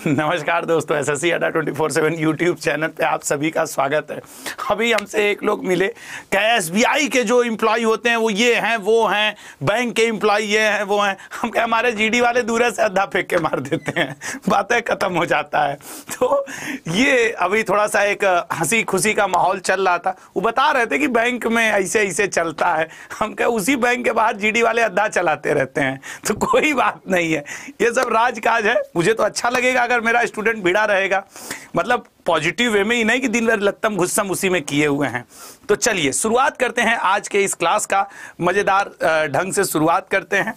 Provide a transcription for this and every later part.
नमस्कार दोस्तों S S C Adda twenty four seven YouTube channel पे आप सभी का स्वागत है अभी हमसे एक लोग मिले क्या एस बी आई के जो इम्प्लॉय होते हैं वो ये हैं वो हैं बैंक के इम्प्लॉय ये हैं वो हैं हम क्या हमारे जी डी वाले दूर से अड्डा फेंक के मार देते हैं बातें ख़त्म हो जाता है तो ये अभी थोड़ा सा एक हंसी खुशी का माहौल चल रहा था वो बता रहे थे कि बैंक में ऐसे ऐसे चलता है हम क्या उसी बैंक के बाहर जी वाले अड्डा चलाते रहते हैं तो कोई बात नहीं है ये सब राजकाज है मुझे तो अच्छा लगेगा अगर मेरा स्टूडेंट भिड़ा रहेगा मतलब पॉजिटिव वे में ही नहीं कि दिन भर लत्तम घुस्सम उसी में किए हुए हैं तो चलिए शुरुआत करते हैं आज के इस क्लास का मज़ेदार ढंग से शुरुआत करते हैं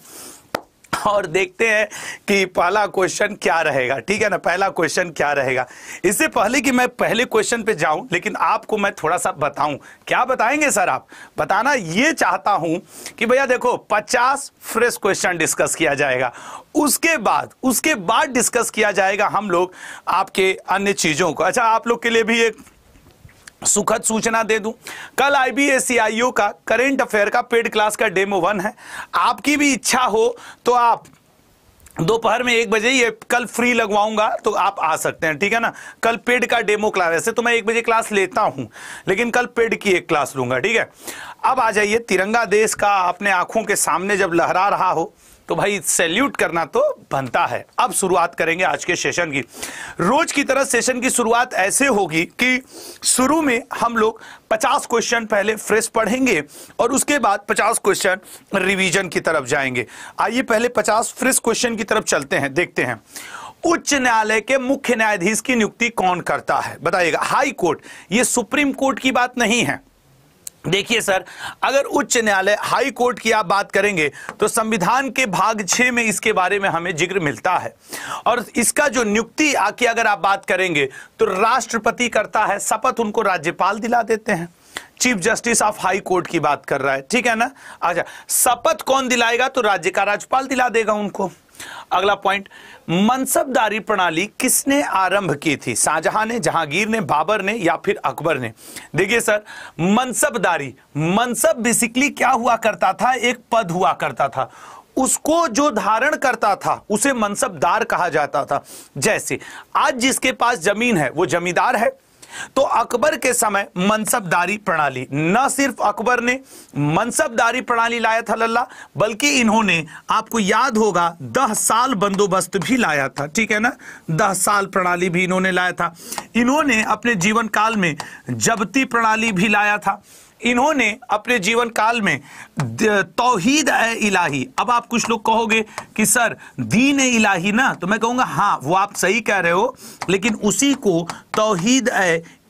और देखते हैं कि पहला क्वेश्चन क्या रहेगा ठीक है ना पहला क्वेश्चन क्या रहेगा इससे पहले कि मैं पहले क्वेश्चन पे जाऊं लेकिन आपको मैं थोड़ा सा बताऊं क्या बताएंगे सर आप बताना ये चाहता हूं कि भैया देखो 50 फ्रेश क्वेश्चन डिस्कस किया जाएगा उसके बाद उसके बाद डिस्कस किया जाएगा हम लोग आपके अन्य चीज़ों को अच्छा आप लोग के लिए भी एक सुखद सूचना दे दूं कल आईबीएससीआईओ e का करेंट अफेयर का पेड क्लास का डेमो वन है आपकी भी इच्छा हो तो आप दोपहर में एक बजे ये कल फ्री लगवाऊंगा तो आप आ सकते हैं ठीक है ना कल पेड का डेमो क्लास वैसे तो मैं एक बजे क्लास लेता हूं लेकिन कल पेड की एक क्लास लूंगा ठीक है अब आ जाइए तिरंगा देश का अपने आंखों के सामने जब लहरा रहा हो तो भाई सैल्यूट करना तो बनता है अब शुरुआत करेंगे आज के सेशन की रोज की तरह सेशन की शुरुआत ऐसे होगी कि शुरू में हम लोग 50 क्वेश्चन पहले फ्रेश पढ़ेंगे और उसके बाद 50 क्वेश्चन रिवीजन की तरफ जाएंगे आइए पहले 50 फ्रेश क्वेश्चन की तरफ चलते हैं देखते हैं उच्च न्यायालय के मुख्य न्यायाधीश की नियुक्ति कौन करता है बताइएगा हाई कोर्ट ये सुप्रीम कोर्ट की बात नहीं है देखिए सर अगर उच्च न्यायालय हाई कोर्ट की आप बात करेंगे तो संविधान के भाग छः में इसके बारे में हमें जिक्र मिलता है और इसका जो नियुक्ति आके अगर आप बात करेंगे तो राष्ट्रपति करता है शपथ उनको राज्यपाल दिला देते हैं chief justice of high court की बात कर रहा है ठीक है ना अच्छा शपथ कौन दिलाएगा तो राज्य का राज्यपाल दिला देगा उनको अगला पॉइंट मनसबदारी प्रणाली किसने आरंभ की थी शाहजहां ने जहांगीर ने बाबर ने या फिर अकबर ने देखिए सर मनसबदारी मनसब बेसिकली क्या हुआ करता था एक पद हुआ करता था उसको जो धारण करता था उसे मनसबदार कहा जाता था जैसे आज जिसके पास जमीन है वो जमींदार है तो अकबर के समय मनसबदारी प्रणाली न सिर्फ अकबर ने मनसबदारी प्रणाली लाया था लल्ला बल्कि इन्होंने आपको याद होगा दह साल बंदोबस्त भी लाया था ठीक है ना दह साल प्रणाली भी इन्होंने लाया था इन्होंने अपने जीवन काल में जबती प्रणाली भी लाया था इन्होंने अपने जीवन काल में तोहीद इलाही अब आप कुछ लोग कहोगे कि सर दीन इलाही ना तो मैं कहूंगा हाँ वो आप सही कह रहे हो लेकिन उसी को तोहीद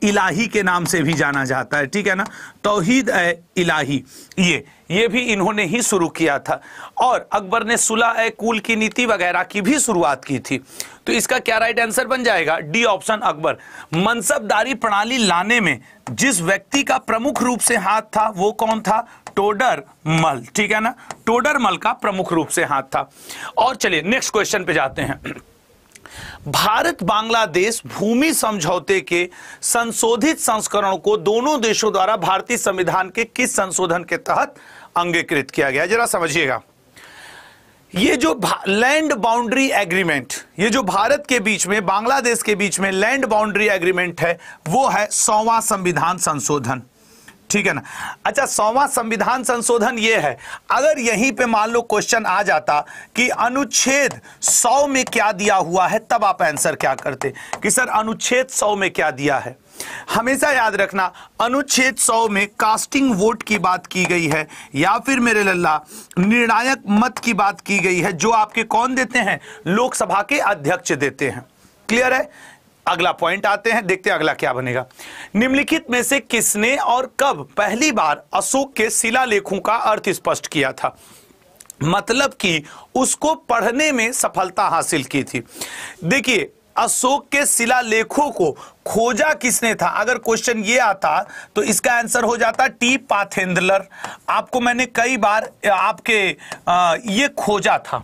इलाही के नाम से भी जाना जाता है ठीक है ना तोहीद ए इलाही ये ये भी इन्होंने ही शुरू किया था और अकबर ने सुलह ए कुल की नीति वगैरह की भी शुरुआत की थी तो इसका क्या राइट आंसर बन जाएगा डी ऑप्शन अकबर मनसबदारी प्रणाली लाने में जिस व्यक्ति का प्रमुख रूप से हाथ था वो कौन था टोडर मल ठीक है ना टोडर मल का प्रमुख रूप से हाथ था और चलिए नेक्स्ट क्वेश्चन पे जाते हैं भारत बांग्लादेश भूमि समझौते के संशोधित संस्करण को दोनों देशों द्वारा भारतीय संविधान के किस संशोधन के तहत अंगीकृत किया गया जरा समझिएगा ये जो लैंड बाउंड्री एग्रीमेंट ये जो भारत के बीच में बांग्लादेश के बीच में लैंड बाउंड्री एग्रीमेंट है वो है सौवा संविधान संशोधन ठीक है ना अच्छा सौवा संविधान संशोधन ये है अगर यहीं पे मान लो क्वेश्चन आ जाता कि अनुच्छेद सौ में क्या दिया हुआ है तब आप आंसर क्या करते कि सर अनुच्छेद सौ में क्या दिया है हमेशा याद रखना अनुच्छेद 100 में कास्टिंग वोट की बात की गई है या फिर मेरे लल्ला निर्णायक मत की बात की गई है जो आपके कौन देते हैं लोकसभा के अध्यक्ष देते हैं क्लियर है अगला पॉइंट आते हैं देखते हैं अगला क्या बनेगा निम्नलिखित में से किसने और कब पहली बार अशोक के शिलालेखों का अर्थ स्पष्ट किया था मतलब कि उसको पढ़ने में सफलता हासिल की थी देखिए अशोक के शिलालेखों को खोजा किसने था अगर क्वेश्चन ये आता तो इसका आंसर हो जाता टी पाथेंद्रलर आपको मैंने कई बार आपके आ, ये खोजा था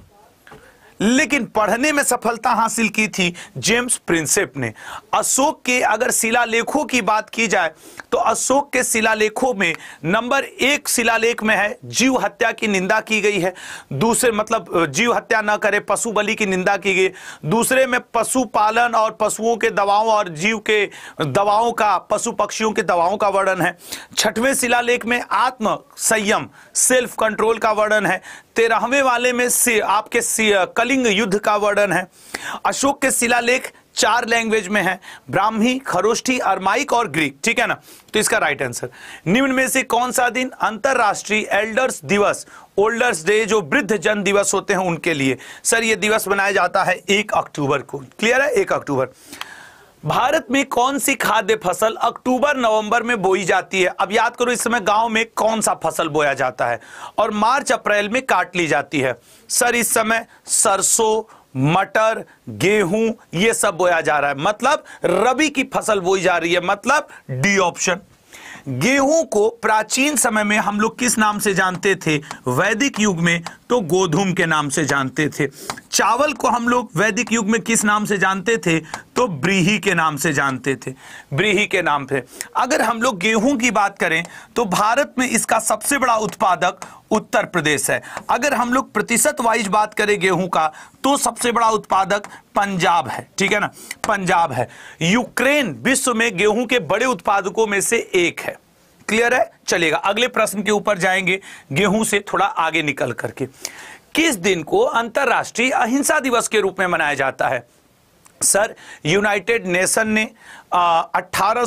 लेकिन पढ़ने में सफलता हासिल की थी जेम्स प्रिंसेप ने अशोक के अगर शिलालेखों की बात की जाए तो अशोक के शिलालेखों में नंबर एक शिलालेख में है जीव हत्या की निंदा की गई है दूसरे मतलब जीव हत्या न करे पशु बलि की निंदा की गई दूसरे में पशुपालन और पशुओं के दवाओं और जीव के दवाओं का पशु पक्षियों के दवाओं का वर्णन है छठवें शिलालेख में आत्म संयम सेल्फ कंट्रोल का वर्णन है तेरहवें वाले में से आपके कल कलिंग युद्ध का वर्णन है अशोक के शिलालेख चार लैंग्वेज में है ब्राह्मी खरोष्ठी अरमाइक और ग्रीक ठीक है ना तो इसका राइट आंसर निम्न में से कौन सा दिन अंतरराष्ट्रीय एल्डर्स दिवस ओल्डर्स डे जो वृद्ध जन दिवस होते हैं उनके लिए सर यह दिवस मनाया जाता है एक अक्टूबर को क्लियर है एक अक्टूबर भारत में कौन सी खाद्य फसल अक्टूबर नवंबर में बोई जाती है अब याद करो इस समय गांव में कौन सा फसल बोया जाता है और मार्च अप्रैल में काट ली जाती है सर इस समय सरसों मटर गेहूं ये सब बोया जा रहा है मतलब रबी की फसल बोई जा रही है मतलब डी ऑप्शन गेहूं को प्राचीन समय में हम लोग किस नाम से जानते थे वैदिक युग में तो गोधूम के नाम से जानते थे चावल को हम लोग वैदिक युग में किस नाम से जानते थे तो ब्रीही के नाम से जानते थे ब्रीही के नाम पे अगर हम लोग गेहूं की बात करें तो भारत में इसका सबसे बड़ा उत्पादक उत्तर प्रदेश है अगर हम लोग प्रतिशत वाइज बात करें गेहूं का तो सबसे बड़ा उत्पादक पंजाब है ठीक है ना पंजाब है यूक्रेन विश्व में गेहूं के बड़े उत्पादकों में से एक है क्लियर है चलेगा अगले प्रश्न के ऊपर जाएंगे गेहूं से थोड़ा आगे निकल करके किस दिन को अंतर्राष्ट्रीय अहिंसा दिवस के रूप में मनाया जाता है सर यूनाइटेड नेशन ने अठारह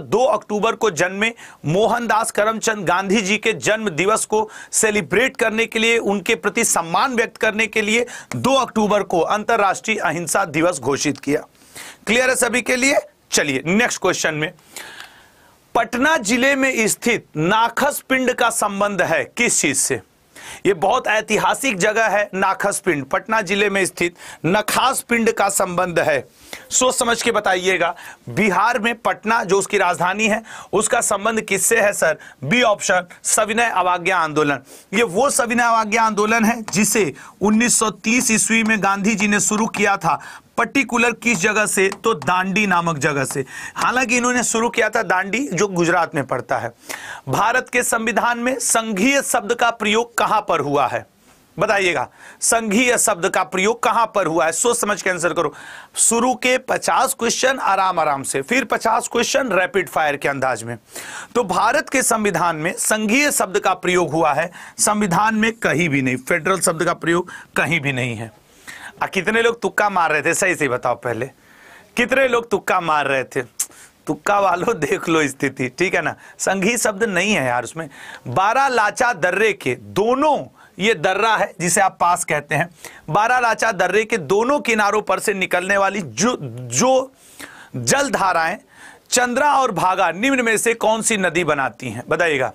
दो अक्टूबर को जन्मे मोहनदास करमचंद गांधी जी के जन्म दिवस को सेलिब्रेट करने के लिए उनके प्रति सम्मान व्यक्त करने के लिए 2 अक्टूबर को अंतर्राष्ट्रीय अहिंसा दिवस घोषित किया क्लियर है सभी के लिए चलिए नेक्स्ट क्वेश्चन में पटना जिले में स्थित नाखस पिंड का संबंध है किस चीज से ये बहुत ऐतिहासिक जगह है नाखस पिंड पटना जिले में स्थित नखास पिंड का संबंध है सोच समझ के बताइएगा बिहार में पटना जो उसकी राजधानी है उसका संबंध किससे है सर बी ऑप्शन सविनय अवाज्ञा आंदोलन ये वो सविनय अवाज्ञा आंदोलन है जिसे 1930 ईस्वी में गांधी जी ने शुरू किया था पर्टिकुलर किस जगह से तो दांडी नामक जगह से हालांकि इन्होंने शुरू किया था दांडी जो गुजरात में पड़ता है भारत के संविधान में संघीय शब्द का प्रयोग कहां पर हुआ है बताइएगा संघीय शब्द का प्रयोग कहां पर हुआ है सोच समझ के आंसर करो शुरू के 50 क्वेश्चन आराम आराम से फिर 50 क्वेश्चन रैपिड फायर के अंदाज में तो भारत के संविधान में संघीय शब्द का प्रयोग हुआ है संविधान में कहीं भी नहीं फेडरल शब्द का प्रयोग कहीं भी नहीं है आ, कितने लोग तुक्का मार रहे थे सही से बताओ पहले कितने लोग तुक्का मार रहे थे तुक्का वालों देख लो स्थिति ठीक है ना संघी शब्द नहीं है यार उसमें बारह लाचा दर्रे के दोनों ये दर्रा है जिसे आप पास कहते हैं बारा लाचा दर्रे के दोनों किनारों पर से निकलने वाली जो जो जल धाराएं चंद्रा और भागा निम्न में से कौन सी नदी बनाती हैं बताइएगा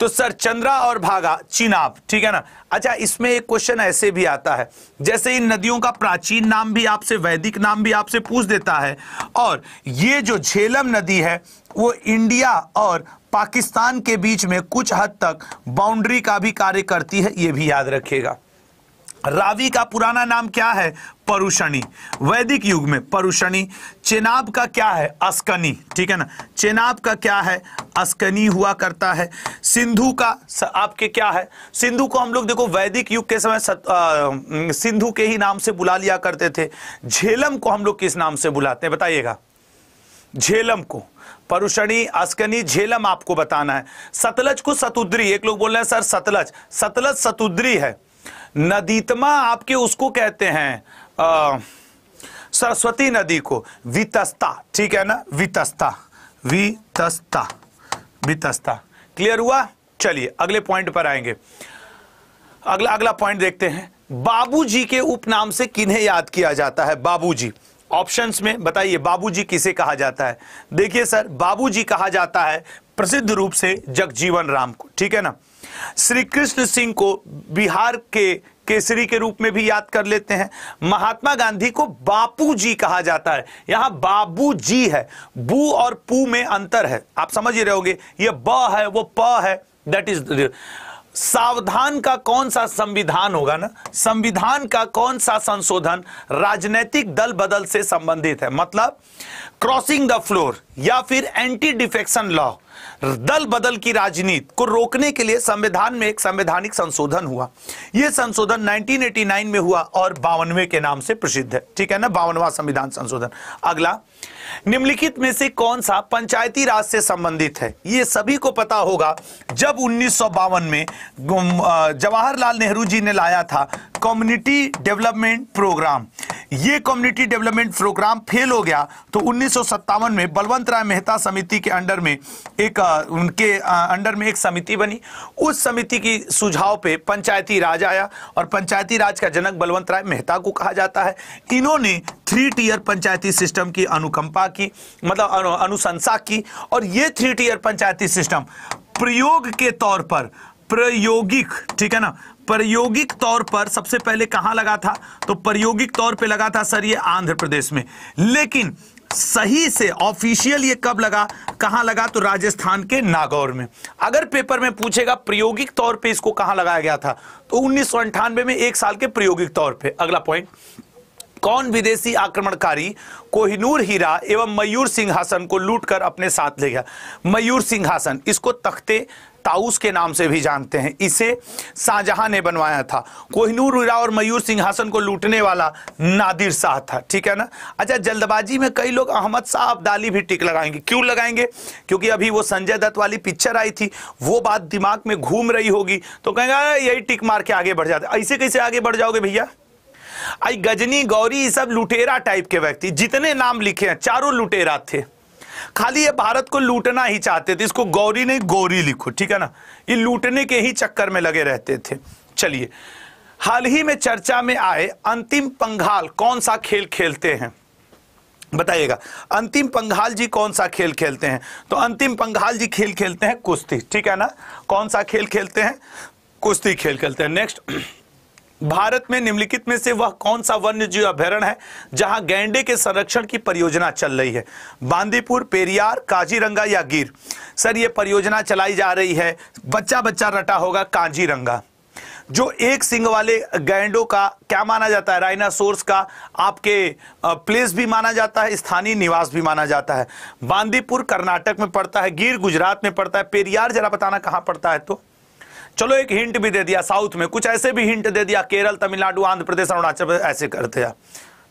तो सर चंद्रा और भागा चिनाब ठीक है ना अच्छा इसमें एक क्वेश्चन ऐसे भी आता है जैसे इन नदियों का प्राचीन नाम भी आपसे वैदिक नाम भी आपसे पूछ देता है और ये जो झेलम नदी है वो इंडिया और पाकिस्तान के बीच में कुछ हद तक बाउंड्री का भी कार्य करती है यह भी याद रखिएगा रावी का पुराना नाम क्या है परुषणी वैदिक युग में परुषणी चेनाब का क्या है अस्कनी ठीक है ना चेनाब का क्या है अस्कनी हुआ करता है सिंधु का स, आपके क्या है सिंधु को हम लोग देखो वैदिक युग के समय सिंधु के ही नाम से बुला लिया करते थे झेलम को हम लोग किस नाम से बुलाते हैं बताइएगा झेलम को परुषणी अस्कनी झेलम आपको बताना है सतलज को सतुद्री एक लोग बोल रहे हैं सर सतलज सतलज सतुद्री है नदीतमा आपके उसको कहते हैं सरस्वती नदी को वितस्ता ठीक है ना वितस्ता वितस्ता वितस्ता क्लियर हुआ चलिए अगले पॉइंट पर आएंगे अगला अगला पॉइंट देखते हैं बाबूजी के उपनाम से किन्हें याद किया जाता है बाबूजी ऑप्शंस में बताइए बाबूजी किसे कहा जाता है देखिए सर बाबूजी कहा जाता है प्रसिद्ध रूप से जगजीवन राम को ठीक है ना श्री कृष्ण सिंह को बिहार के केसरी के रूप में भी याद कर लेते हैं महात्मा गांधी को बापूजी कहा जाता है यहां बाबूजी है बू और पू में अंतर है आप समझ ही रहोगे ये ब है वो प है दैट इज सावधान का कौन सा संविधान होगा ना संविधान का कौन सा संशोधन राजनीतिक दल बदल से संबंधित है मतलब क्रॉसिंग द फ्लोर या फिर एंटी डिफेक्शन लॉ दल बदल की राजनीति को रोकने के लिए संविधान में एक संवैधानिक संशोधन हुआ यह संशोधन 1989 में हुआ और बावनवे के नाम से प्रसिद्ध है ठीक है ना बावनवा संविधान संशोधन अगला निम्नलिखित में से कौन सा पंचायती राज से संबंधित है यह सभी को पता होगा जब उन्नीस में जवाहरलाल नेहरू जी ने लाया था कम्युनिटी डेवलपमेंट प्रोग्राम ये कम्युनिटी डेवलपमेंट प्रोग्राम फेल हो गया तो उन्नीस में बलवंत राय मेहता समिति के अंडर में एक उनके अंडर में एक समिति बनी उस समिति की सुझाव पे पंचायती राज आया और पंचायती राज का जनक बलवंत राय मेहता को कहा जाता है इन्होंने थ्री टीयर पंचायती सिस्टम की अनुकंपा की मतलब अनुशंसा की और ये थ्री टीयर पंचायती सिस्टम प्रयोग के तौर पर प्रायोगिक ठीक है ना प्रायोगिक तौर पर सबसे पहले कहां लगा था तो प्रायोगिक तौर पे लगा था सर ये आंध्र प्रदेश में लेकिन सही से ऑफिशियल ये कब लगा कहां लगा तो राजस्थान के नागौर में अगर पेपर में पूछेगा प्रायोगिक तौर पे इसको कहां लगाया गया था तो उन्नीस में एक साल के प्रायोगिक तौर पे अगला पॉइंट कौन विदेशी आक्रमणकारी कोहिनूर हीरा एवं मयूर सिंहासन को लूटकर अपने साथ ले गया मयूर सिंहासन इसको तख्ते ताउस के नाम से भी जानते हैं इसे शाहजहां ने बनवाया था कोहिनूर उरा और मयूर सिंहासन को लूटने वाला नादिर शाह था ठीक है ना अच्छा जल्दबाजी में कई लोग अहमद शाह अब्दाली भी टिक लगाएंगे क्यों लगाएंगे क्योंकि अभी वो संजय दत्त वाली पिक्चर आई थी वो बात दिमाग में घूम रही होगी तो कहेंगे यही टिक मार के आगे बढ़ जाते ऐसे कैसे आगे बढ़ जाओगे भैया आई गजनी गौरी सब लुटेरा टाइप के व्यक्ति जितने नाम लिखे हैं चारों लुटेरा थे खाली ये भारत को लूटना ही चाहते थे इसको गौरी नहीं गौरी लिखो ठीक है ना ये लूटने के ही चक्कर में लगे रहते थे चलिए हाल ही में चर्चा में आए अंतिम पंघाल कौन सा खेल खेलते हैं बताइएगा अंतिम पंघाल जी कौन सा खेल खेलते हैं तो अंतिम पंघाल जी खेल खेलते हैं कुश्ती ठीक है ना कौन सा खेल खेलते हैं कुश्ती खेल खेलते हैं नेक्स्ट भारत में निम्नलिखित में से वह कौन सा वन्य जीव अभ्यारण है जहां गैंडे के संरक्षण की परियोजना चल रही है बांदीपुर पेरियार काजीरंगा या गिर सर यह परियोजना चलाई जा रही है बच्चा बच्चा रटा होगा काजीरंगा जो एक सिंग वाले गैंडों का क्या माना जाता है राइनासोर्स का आपके प्लेस भी माना जाता है स्थानीय निवास भी माना जाता है बांदीपुर कर्नाटक में पड़ता है गिर गुजरात में पड़ता है पेरियार जरा बताना कहां पड़ता है तो चलो एक हिंट भी दे दिया साउथ में कुछ ऐसे भी हिंट दे दिया केरल तमिलनाडु आंध्र प्रदेश अरुणाचल ऐसे करते हैं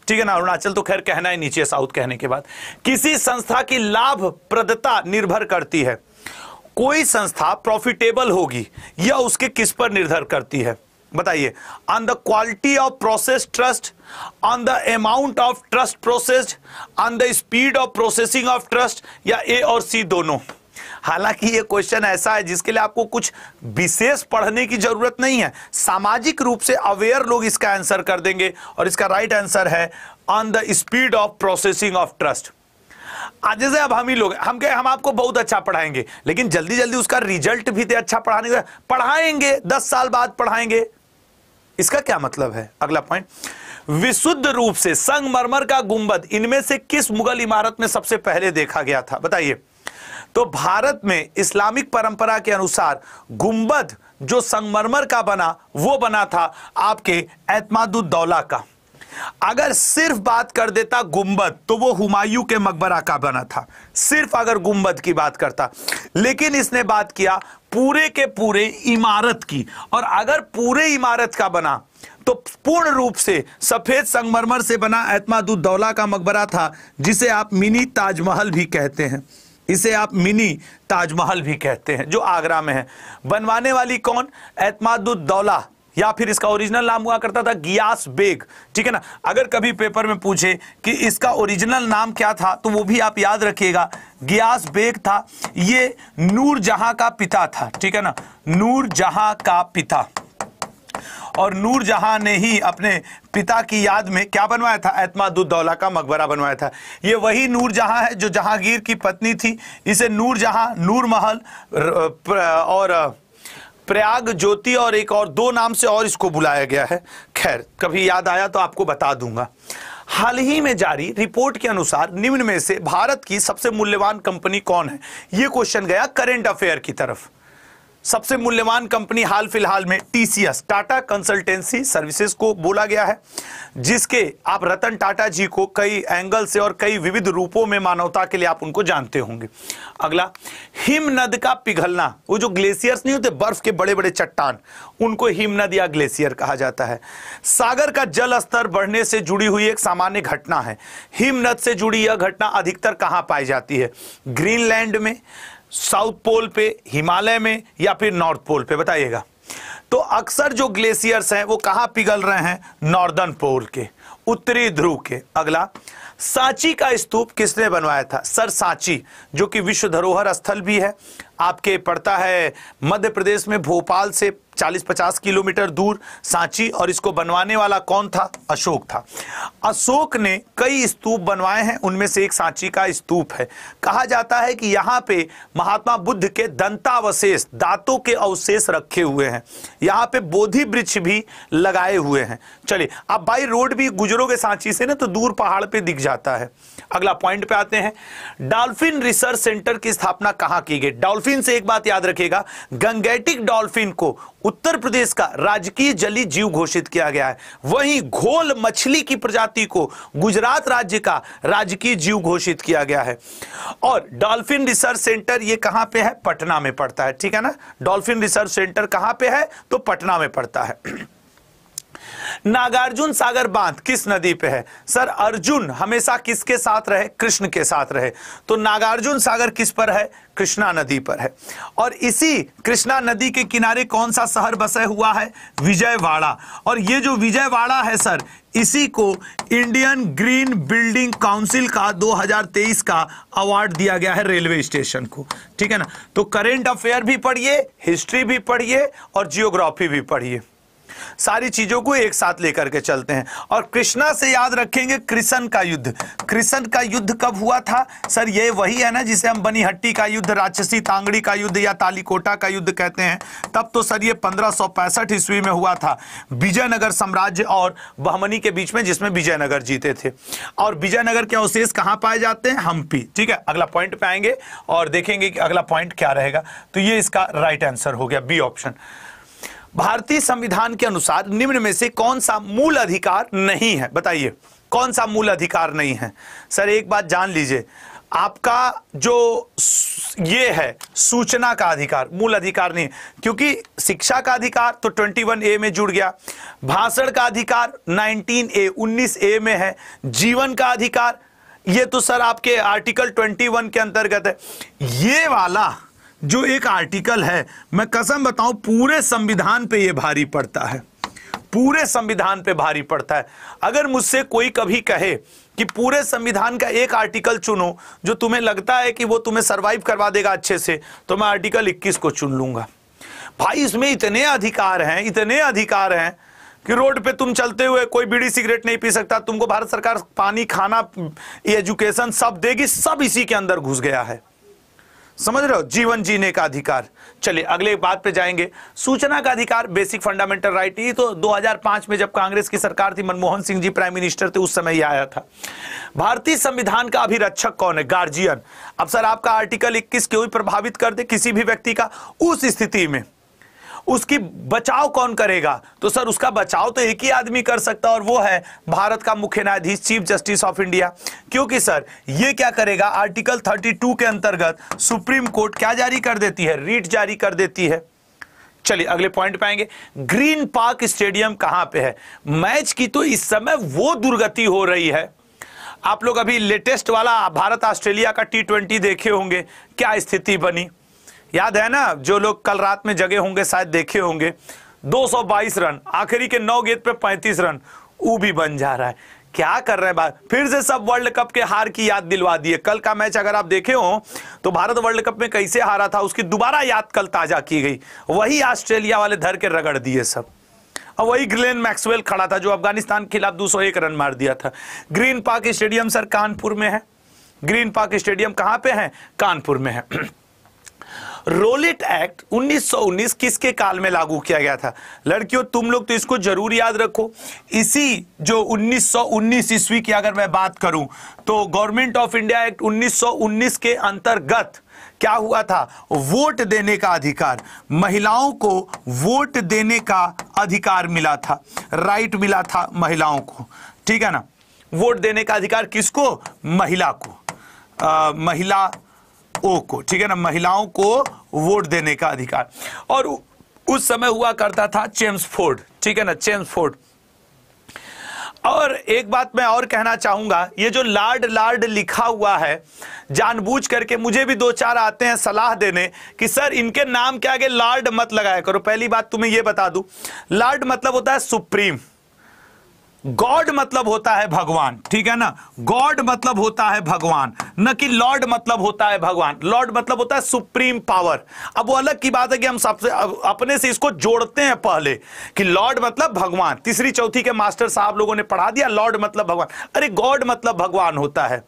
ठीक है ना अरुणाचल तो खैर कहना ही नीचे साउथ कहने के बाद किसी संस्था की लाभप्रदता निर्भर करती है कोई संस्था प्रॉफिटेबल होगी या उसके किस पर निर्भर करती है बताइए on the quality of process trust on the amount of trust processed on the speed of processing of trust या ए और सी दोनों हालांकि ये क्वेश्चन ऐसा है जिसके लिए आपको कुछ विशेष पढ़ने की जरूरत नहीं है सामाजिक रूप से अवेयर लोग इसका आंसर कर देंगे और इसका राइट आंसर है on the speed of processing of trust आज जैसे अब हम ही लोग हम क्या हम आपको बहुत अच्छा पढ़ाएंगे लेकिन जल्दी जल्दी उसका रिजल्ट भी थे अच्छा पढ़ाने का पढ़ाएंगे दस साल बाद पढ़ाएंगे इसका क्या मतलब है अगला पॉइंट विशुद्ध रूप से संगमरमर का गुंबद इनमें से किस मुगल इमारत में सबसे पहले देखा गया था बताइए तो भारत में इस्लामिक परंपरा के अनुसार गुंबद जो संगमरमर का बना वो बना था आपके एतमादुद्दौला का अगर सिर्फ बात कर देता गुंबद तो वो हुमायूं के मकबरा का बना था सिर्फ अगर गुंबद की बात करता लेकिन इसने बात किया पूरे के पूरे इमारत की और अगर पूरे इमारत का बना तो पूर्ण रूप से सफेद संगमरमर से बना एतमादुद्दौला का मकबरा था जिसे आप मिनी ताजमहल भी कहते हैं इसे आप मिनी ताजमहल भी कहते हैं जो आगरा में है बनवाने वाली कौन एतमादुद्दौला या फिर इसका ओरिजिनल नाम हुआ करता था गियास बेग ठीक है ना अगर कभी पेपर में पूछे कि इसका ओरिजिनल नाम क्या था तो वो भी आप याद रखिएगा गियास बेग था ये नूर जहां का पिता था ठीक है ना नूर जहां का पिता और नूर जहां ने ही अपने पिता की याद में क्या बनवाया था एतमादुद्दौला का मकबरा बनवाया था ये वही नूर जहां है जो जहांगीर की पत्नी थी इसे नूरजहां नूर महल और प्रयाग ज्योति और एक और दो नाम से और इसको बुलाया गया है खैर कभी याद आया तो आपको बता दूंगा हाल ही में जारी रिपोर्ट के अनुसार निम्न में से भारत की सबसे मूल्यवान कंपनी कौन है ये क्वेश्चन गया करेंट अफेयर की तरफ सबसे मूल्यवान कंपनी हाल फिलहाल में टीसीएस टाटा कंसल्टेंसी सर्विसेज को बोला गया है जिसके आप रतन टाटा जी को कई एंगल से और कई विविध रूपों में मानवता के लिए आप उनको जानते होंगे अगला हिमनद का पिघलना वो जो ग्लेशियर्स नहीं होते बर्फ के बड़े बड़े चट्टान उनको हिमनद या ग्लेशियर कहा जाता है सागर का जल स्तर बढ़ने से जुड़ी हुई एक सामान्य घटना है हिमनद से जुड़ी यह घटना अधिकतर कहां पाई जाती है ग्रीनलैंड में साउथ पोल पे हिमालय में या फिर नॉर्थ पोल पे बताइएगा तो अक्सर जो ग्लेशियर्स हैं वो कहाँ पिघल रहे हैं नॉर्दर्न पोल के उत्तरी ध्रुव के अगला सांची का स्तूप किसने बनवाया था सर सांची जो कि विश्व धरोहर स्थल भी है आपके पड़ता है मध्य प्रदेश में भोपाल से 40-50 किलोमीटर दूर सांची और इसको बनवाने वाला कौन था अशोक था अशोक ने कई स्तूप बनवाए हैं उनमें से एक सांची का स्तूप है कहा जाता है कि यहाँ पे महात्मा बुद्ध के दंतावशेष दांतों के अवशेष रखे हुए हैं यहाँ पे बोधि वृक्ष भी लगाए हुए हैं चलिए अब बाई रोड भी गुजरोगे सांची से ना तो दूर पहाड़ पे दिख जाता है अगला पॉइंट पे आते हैं डॉल्फिन रिसर्च सेंटर की स्थापना कहाँ की गई डॉल्फिन से एक बात याद रखेगा गंगेटिक डॉल्फिन को उत्तर प्रदेश का राजकीय जली जीव घोषित किया गया है वहीं घोल मछली की प्रजाति को गुजरात राज्य का राजकीय जीव घोषित किया गया है और डॉल्फिन रिसर्च सेंटर ये कहां पे है पटना में पड़ता है ठीक है ना डॉल्फिन रिसर्च सेंटर कहां पे है तो पटना में पड़ता है नागार्जुन सागर बांध किस नदी पे है सर अर्जुन हमेशा किसके साथ रहे कृष्ण के साथ रहे तो नागार्जुन सागर किस पर है कृष्णा नदी पर है और इसी कृष्णा नदी के किनारे कौन सा शहर बसा हुआ है विजयवाड़ा और ये जो विजयवाड़ा है सर इसी को इंडियन ग्रीन बिल्डिंग काउंसिल का 2023 का अवार्ड दिया गया है रेलवे स्टेशन को ठीक है ना तो करेंट अफेयर भी पढ़िए हिस्ट्री भी पढ़िए और जियोग्राफी भी पढ़िए सारी चीजों को एक साथ लेकर के चलते हैं और कृष्णा से याद रखेंगे कृष्ण का युद्ध कृष्ण का युद्ध कब हुआ था सर ये वही है ना जिसे हम बनीहट्टी का युद्ध राक्षसी तांगड़ी का युद्ध या तालीकोटा का युद्ध कहते हैं तब तो सर ये पंद्रह ईस्वी में हुआ था विजयनगर साम्राज्य और बहमनी के बीच में जिसमें विजयनगर जीते थे और विजयनगर के अवशेष कहां पाए जाते हैं हम्पी ठीक है अगला पॉइंट पे आएंगे और देखेंगे कि अगला पॉइंट क्या रहेगा तो ये इसका राइट आंसर हो गया बी ऑप्शन भारतीय संविधान के अनुसार निम्न में से कौन सा मूल अधिकार नहीं है बताइए कौन सा मूल अधिकार नहीं है सर एक बात जान लीजिए आपका जो ये है सूचना का अधिकार मूल अधिकार नहीं क्योंकि शिक्षा का अधिकार तो 21 ए में जुड़ गया भाषण का अधिकार 19 ए 19 ए में है जीवन का अधिकार ये तो सर आपके आर्टिकल 21 के अंतर्गत है ये वाला जो एक आर्टिकल है मैं कसम बताऊं पूरे संविधान पे ये भारी पड़ता है पूरे संविधान पे भारी पड़ता है अगर मुझसे कोई कभी कहे कि पूरे संविधान का एक आर्टिकल चुनो जो तुम्हें लगता है कि वो तुम्हें सरवाइव करवा देगा अच्छे से तो मैं आर्टिकल 21 को चुन लूंगा भाई इसमें इतने अधिकार हैं इतने अधिकार हैं कि रोड पे तुम चलते हुए कोई बीड़ी सिगरेट नहीं पी सकता तुमको भारत सरकार पानी खाना एजुकेशन सब देगी सब इसी के अंदर घुस गया है समझ रहे हो जीवन जीने का अधिकार चलिए अगले बात पे जाएंगे सूचना का अधिकार बेसिक फंडामेंटल राइट ही तो 2005 में जब कांग्रेस की सरकार थी मनमोहन सिंह जी प्राइम मिनिस्टर थे उस समय ही आया था भारतीय संविधान का अभिरक्षक कौन है गार्जियन अब सर आपका आर्टिकल 21 क्यों प्रभावित कर दे किसी भी व्यक्ति का उस स्थिति में उसकी बचाव कौन करेगा तो सर उसका बचाव तो एक ही आदमी कर सकता है और वो है भारत का मुख्य न्यायाधीश चीफ जस्टिस ऑफ इंडिया क्योंकि सर ये क्या करेगा आर्टिकल 32 के अंतर्गत सुप्रीम कोर्ट क्या जारी कर देती है रीट जारी कर देती है चलिए अगले पॉइंट पे आएंगे ग्रीन पार्क स्टेडियम कहां पे है मैच की तो इस समय वो दुर्गति हो रही है आप लोग अभी लेटेस्ट वाला भारत ऑस्ट्रेलिया का टी ट्वेंटी देखे होंगे क्या स्थिति बनी याद है ना जो लोग कल रात में जगे होंगे शायद देखे होंगे 222 रन आखिरी के नौ गेंद पे 35 रन वो भी बन जा रहा है क्या कर रहे हैं भारत फिर से सब वर्ल्ड कप के हार की याद दिलवा दिए कल का मैच अगर आप देखे हो तो भारत वर्ल्ड कप में कैसे हारा था उसकी दोबारा याद कल ताजा की गई वही ऑस्ट्रेलिया वाले धर के रगड़ दिए सब और वही ग्लेन मैक्सवेल खड़ा था जो अफगानिस्तान के खिलाफ 201 रन मार दिया था Green Park stadium sir Kanpur में है ग्रीन पार्क स्टेडियम कहां पे है कानपुर में है रोलेट एक्ट 1919 किसके काल में लागू किया गया था लड़कियों तुम लोग तो इसको जरूर याद रखो इसी जो 1919 ईस्वी की अगर मैं बात करूं तो गवर्नमेंट ऑफ इंडिया एक्ट 1919 के अंतर्गत क्या हुआ था वोट देने का अधिकार महिलाओं को वोट देने का अधिकार मिला था राइट मिला था महिलाओं को ठीक है ना वोट देने का अधिकार किसको महिला को आ, महिला ओ को ठीक है ना महिलाओं को वोट देने का अधिकार और उस समय हुआ करता था चेम्स फोर्ड ठीक है ना चेम्स फोर्ड और एक बात मैं और कहना चाहूंगा ये जो लार्ड लार्ड लिखा हुआ है जानबूझ करके मुझे भी दो चार आते हैं सलाह देने कि सर इनके नाम के आगे लार्ड मत लगाया करो पहली बात तुम्हें यह बता दूं लार्ड मतलब होता है सुप्रीम गॉड मतलब होता है भगवान ठीक है ना गॉड मतलब होता है भगवान न कि लॉर्ड मतलब होता है भगवान लॉर्ड मतलब होता है सुप्रीम पावर अब वो अलग की बात है कि हम सबसे अपने से इसको जोड़ते हैं पहले कि लॉर्ड मतलब भगवान तीसरी चौथी के मास्टर साहब लोगों ने पढ़ा दिया लॉर्ड मतलब भगवान अरे गॉड मतलब भगवान होता है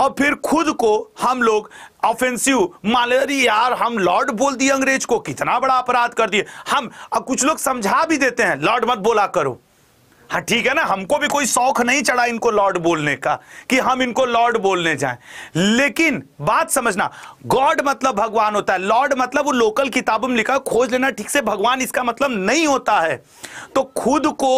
और फिर खुद को हम लोग ऑफेंसिव मान यार हम लॉर्ड बोल दिए अंग्रेज को कितना बड़ा अपराध कर दिए हम अब कुछ लोग समझा भी देते हैं लॉर्ड मत बोला करो हाँ ठीक है ना हमको भी कोई शौक नहीं चढ़ा इनको लॉर्ड बोलने का कि हम इनको लॉर्ड बोलने जाएं लेकिन बात समझना गॉड मतलब भगवान होता है लॉर्ड मतलब वो लोकल किताबों में लिखा खोज लेना ठीक से भगवान इसका मतलब नहीं होता है तो खुद को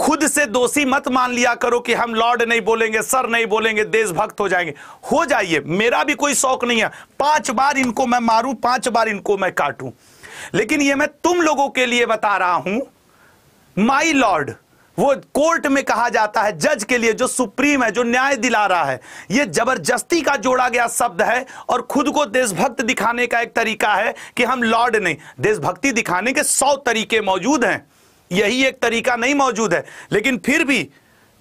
खुद से दोषी मत मान लिया करो कि हम लॉर्ड नहीं बोलेंगे सर नहीं बोलेंगे देशभक्त हो जाएंगे हो जाइए मेरा भी कोई शौक नहीं है पांच बार इनको मैं मारू पांच बार इनको मैं काटू लेकिन यह मैं तुम लोगों के लिए बता रहा हूं माई लॉर्ड वो कोर्ट में कहा जाता है जज के लिए जो सुप्रीम है जो न्याय दिला रहा है ये जबरदस्ती का जोड़ा गया शब्द है और खुद को देशभक्त दिखाने का एक तरीका है कि हम लॉर्ड नहीं देशभक्ति दिखाने के सौ तरीके मौजूद हैं यही एक तरीका नहीं मौजूद है लेकिन फिर भी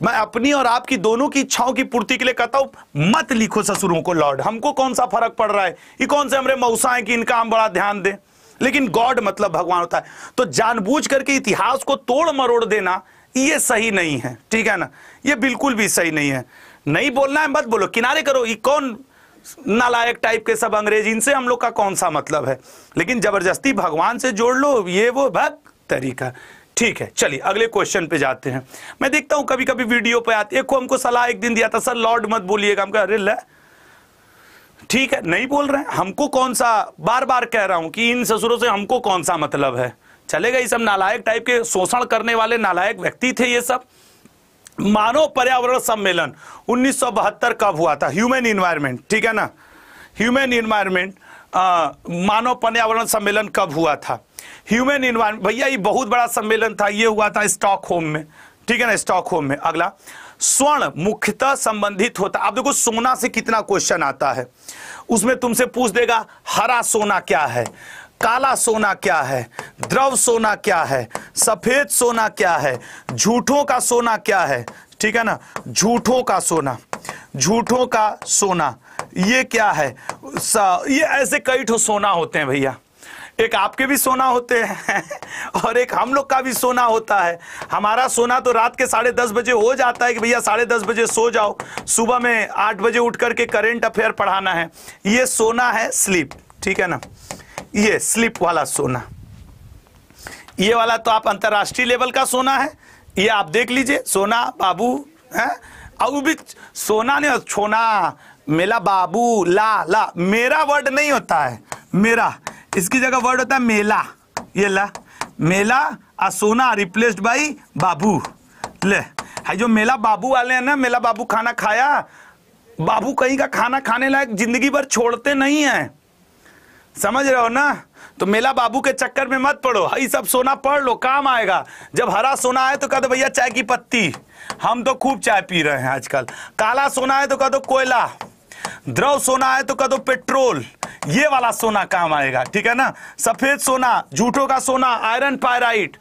मैं अपनी और आपकी दोनों की इच्छाओं की पूर्ति के लिए कहता हूं मत लिखो ससुरों को लॉर्ड हमको कौन सा फर्क पड़ रहा है ये कौन से हमारे मऊसा है कि इनका हम बड़ा ध्यान दें लेकिन गॉड मतलब भगवान होता है तो जानबूझ करके इतिहास को तोड़ मरोड़ देना ये सही नहीं है ठीक है ना ये बिल्कुल भी सही नहीं है नहीं बोलना है मत बोलो किनारे करो ये कौन नालायक टाइप के सब अंग्रेज इनसे हम लोग का कौन सा मतलब है लेकिन जबरदस्ती भगवान से जोड़ लो ये वो भग तरीका ठीक है चलिए अगले क्वेश्चन पे जाते हैं मैं देखता हूं कभी कभी वीडियो पे आते एक को हमको सलाह एक दिन दिया था सर लॉर्ड मत बोलिएगा हम कह अरे ले ठीक है नहीं बोल रहे हैं हमको कौन सा बार बार कह रहा हूं कि इन ससुरों से हमको कौन सा मतलब है चलेगा ये सब नालायक टाइप के शोषण करने वाले नालायक व्यक्ति थे ये सब मानव पर्यावरण सम्मेलन 1972 कब हुआ था ह्यूमन इन्वायरमेंट ठीक है ना ह्यूमन इन्वायरमेंट मानव पर्यावरण सम्मेलन कब हुआ था ह्यूमन इन्वायरमेंट भैया ये बहुत बड़ा सम्मेलन था ये हुआ था स्टॉक होम में ठीक है ना स्टॉक होम में अगला स्वर्ण मुख्यतः संबंधित होता आप देखो सोना से कितना क्वेश्चन आता है उसमें तुमसे पूछ देगा हरा सोना क्या है काला सोना क्या है द्रव सोना क्या है सफेद सोना क्या है झूठों का सोना क्या है ठीक है ना झूठों का सोना झूठों का सोना ये क्या है ये ऐसे कई ठो सोना होते हैं भैया एक आपके भी सोना होते हैं और एक हम लोग का भी सोना होता है हमारा सोना तो रात के साढ़े दस बजे हो जाता है कि भैया साढ़े दस बजे सो जाओ सुबह में आठ बजे उठ करके करेंट अफेयर पढ़ाना है ये सोना है स्लीप ठीक है ना ये स्लिप वाला सोना ये वाला तो आप अंतरराष्ट्रीय लेवल का सोना है ये आप देख लीजिए सोना बाबू है और भी सोना नहीं छोना मेला बाबू ला ला मेरा वर्ड नहीं होता है मेरा इसकी जगह वर्ड होता है मेला ये ला मेला और सोना रिप्लेस्ड बाई बाबू ले जो मेला बाबू वाले हैं ना मेला बाबू खाना खाया बाबू कहीं का खाना खाने लायक जिंदगी भर छोड़ते नहीं है समझ रहे हो ना तो मेला बाबू के चक्कर में मत पड़ो हाई सब सोना पढ़ लो काम आएगा जब हरा सोना है तो कह दो भैया चाय की पत्ती हम तो खूब चाय पी रहे हैं आजकल काला सोना है तो कह दो कोयला द्रव सोना है तो कह दो पेट्रोल ये वाला सोना काम आएगा ठीक है ना सफेद सोना झूठों का सोना आयरन पायराइट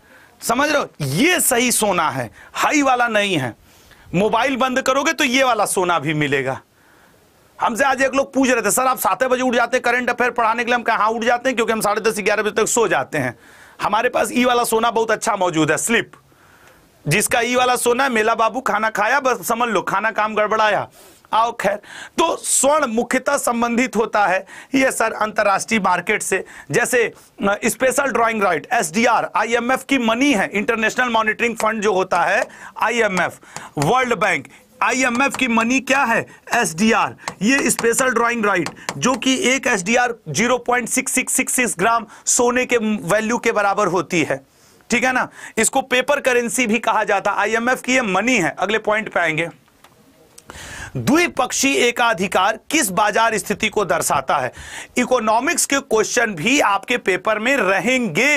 समझ हो ये सही सोना है हाई वाला नहीं है मोबाइल बंद करोगे तो ये वाला सोना भी मिलेगा हमसे आज एक लोग पूछ रहे थे सर आप सात बजे उठ जाते हैं करंट अफेयर पढ़ाने के लिए हम कहा उठ जाते हैं क्योंकि हम साढ़े दस ग्यारह बजे तक सो जाते हैं हमारे पास ई वाला सोना बहुत अच्छा मौजूद है स्लिप जिसका ई वाला सोना मेला बाबू खाना खाया बस समझ लो खाना काम गड़बड़ाया आओ खैर तो स्वर्ण मुख्यतः संबंधित होता है ये सर अंतर्राष्ट्रीय मार्केट से जैसे special drawing right SDR IMF की मनी है इंटरनेशनल मॉनिटरिंग फंड जो होता है आईएमएफ वर्ल्ड बैंक आईएमएफ की मनी क्या है एसडीआर ये स्पेशल ड्राइंग राइट जो कि एक एसडीआर 0.6666 ग्राम सोने के वैल्यू के बराबर होती है ठीक है ना इसको पेपर करेंसी भी कहा जाता है आईएमएफ की ये मनी है अगले पॉइंट पे आएंगे द्विपक्षी एकाधिकार किस बाजार स्थिति को दर्शाता है इकोनॉमिक्स के क्वेश्चन भी आपके पेपर में रहेंगे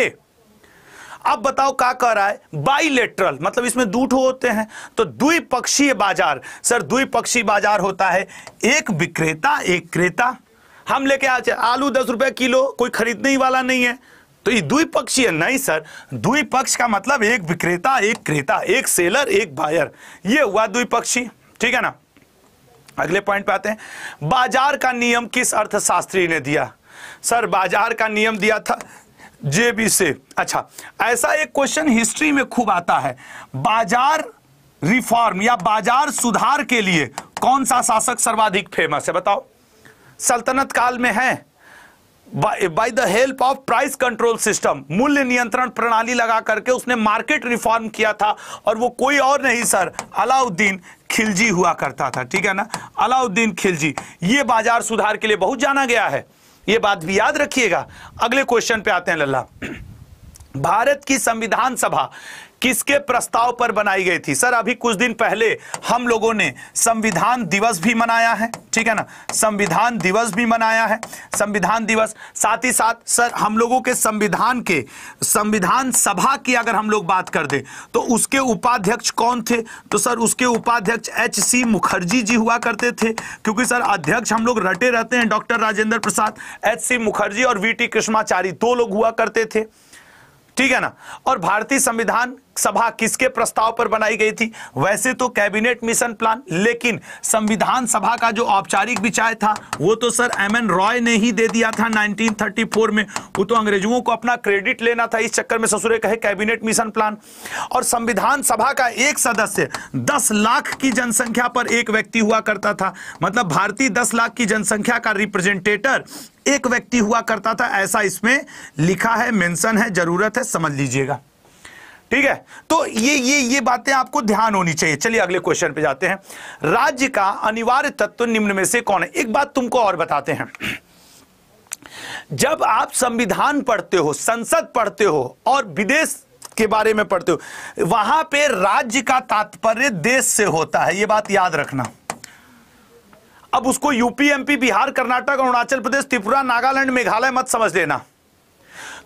अब बताओ क्या कह रहा है बाइलेट्रल मतलब इसमें दूठो होते हैं तो द्विपक्षीय बाजार सर द्विपक्षीय बाजार होता है एक विक्रेता एक क्रेता हम लेके आते आलू दस रुपए किलो कोई खरीदने वाला नहीं है तो ये द्विपक्षीय नहीं सर द्विपक्ष का मतलब एक विक्रेता एक क्रेता एक सेलर एक बायर ये हुआ द्विपक्षी ठीक है ना अगले पॉइंट पे आते हैं बाजार का नियम किस अर्थशास्त्री ने दिया सर बाजार का नियम दिया था जेबी से अच्छा ऐसा एक क्वेश्चन हिस्ट्री में खूब आता है बाजार रिफॉर्म या बाजार सुधार के लिए कौन सा शासक सर्वाधिक फेमस है बताओ सल्तनत काल में है by the help of price control system मूल्य नियंत्रण प्रणाली लगा करके उसने मार्केट रिफॉर्म किया था और वो कोई और नहीं सर अलाउद्दीन खिलजी हुआ करता था ठीक है ना अलाउद्दीन खिलजी ये बाजार सुधार के लिए बहुत जाना गया है ये बात भी याद रखिएगा अगले क्वेश्चन पे आते हैं लल्ला भारत की संविधान सभा किसके प्रस्ताव पर बनाई गई थी सर अभी कुछ दिन पहले हम लोगों ने संविधान दिवस भी मनाया है ठीक है ना संविधान दिवस भी मनाया है संविधान दिवस साथ ही साथ सर हम लोगों के संविधान के संविधान सभा की अगर हम लोग बात कर दें तो उसके उपाध्यक्ष कौन थे तो सर उसके उपाध्यक्ष एच सी मुखर्जी जी हुआ करते थे क्योंकि सर अध्यक्ष हम लोग रटे रहते हैं doctor Rajendra Prasad H C Mukherjee और वी टी कृष्णाचारी दो लोग हुआ करते थे ठीक है ना और भारतीय संविधान सभा किसके प्रस्ताव पर बनाई गई थी वैसे तो कैबिनेट मिशन प्लान लेकिन संविधान सभा का जो औपचारिक विचार था वो तो सर एम एन रॉय ने ही दे दिया था 1934 में वो तो अंग्रेजों को अपना क्रेडिट लेना था इस चक्कर में ससुरे कहे कैबिनेट मिशन प्लान और संविधान सभा का एक सदस्य दस लाख की जनसंख्या पर एक व्यक्ति हुआ करता था मतलब भारतीय दस लाख की जनसंख्या का रिप्रेजेंटेटर एक व्यक्ति हुआ करता था ऐसा इसमें लिखा है मेंशन है जरूरत है समझ लीजिएगा ठीक है तो ये ये ये बातें आपको ध्यान होनी चाहिए चलिए अगले क्वेश्चन पे जाते हैं राज्य का अनिवार्य तत्व निम्न में से कौन है एक बात तुमको और बताते हैं जब आप संविधान पढ़ते हो संसद पढ़ते हो और विदेश के बारे में पढ़ते हो वहां पे राज्य का तात्पर्य देश से होता है ये बात याद रखना अब उसको यूपीएमपी बिहार कर्नाटक अरुणाचल प्रदेश त्रिपुरा नागालैंड मेघालय मत समझ लेना